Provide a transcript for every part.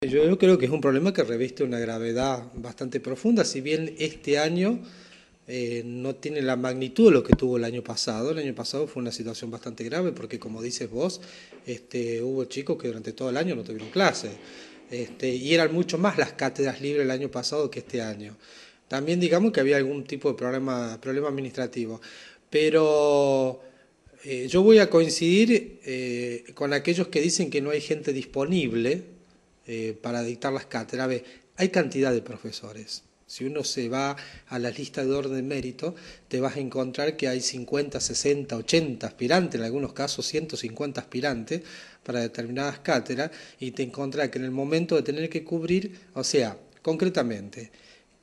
Yo creo que es un problema que reviste una gravedad bastante profunda, si bien este año eh, no tiene la magnitud de lo que tuvo el año pasado. El año pasado fue una situación bastante grave porque, como dices vos, este, hubo chicos que durante todo el año no tuvieron clases este, y eran mucho más las cátedras libres el año pasado que este año. También digamos que había algún tipo de problema, administrativo, pero... Eh, yo voy a coincidir eh, con aquellos que dicen que no hay gente disponible eh, para dictar las cátedras. hay cantidad de profesores. Si uno se va a la lista de orden de mérito, te vas a encontrar que hay 50, 60, 80 aspirantes, en algunos casos 150 aspirantes para determinadas cátedras, y te encontrarás que en el momento de tener que cubrir, o sea, concretamente,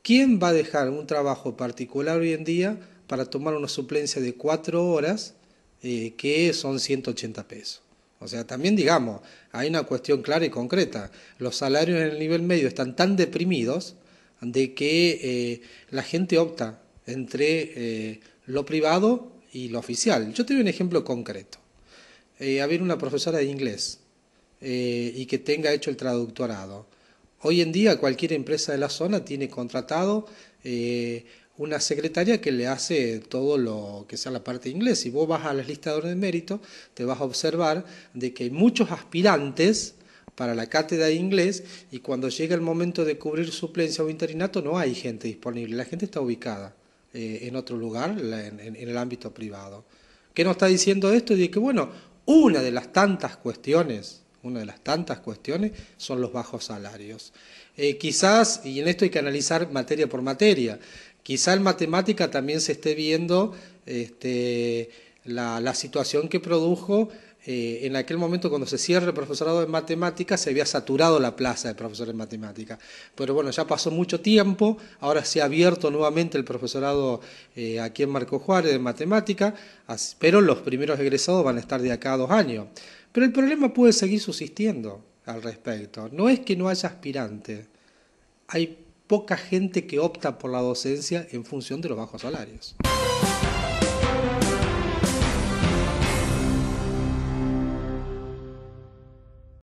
¿quién va a dejar un trabajo particular hoy en día para tomar una suplencia de cuatro horas eh, que son 180 pesos? O sea, también digamos, hay una cuestión clara y concreta. Los salarios en el nivel medio están tan deprimidos de que eh, la gente opta entre eh, lo privado y lo oficial. Yo te doy un ejemplo concreto. Eh, haber una profesora de inglés eh, y que tenga hecho el traductorado. Hoy en día cualquier empresa de la zona tiene contratado una secretaria que le hace todo lo que sea la parte de inglés. Si vos vas a las listas de orden de mérito, te vas a observar de que hay muchos aspirantes para la cátedra de inglés y cuando llega el momento de cubrir suplencia o interinato no hay gente disponible, la gente está ubicada eh, en otro lugar, en, el ámbito privado. ¿Qué nos está diciendo esto? De que, bueno, una de las tantas cuestiones, una de las tantas cuestiones son los bajos salarios. Eh, quizás, y en esto hay que analizar materia por materia, Quizá en matemática también se esté viendo este, la, situación que produjo. Eh, en aquel momento cuando se cierra el profesorado de matemática, se había saturado la plaza de profesor de matemática. Pero bueno, ya pasó mucho tiempo, ahora se ha abierto nuevamente el profesorado eh, aquí en Marco Juárez de matemática, pero los primeros egresados van a estar de acá a dos años. Pero el problema puede seguir subsistiendo al respecto. No es que no haya aspirantes. hay poca gente que opta por la docencia en función de los bajos salarios.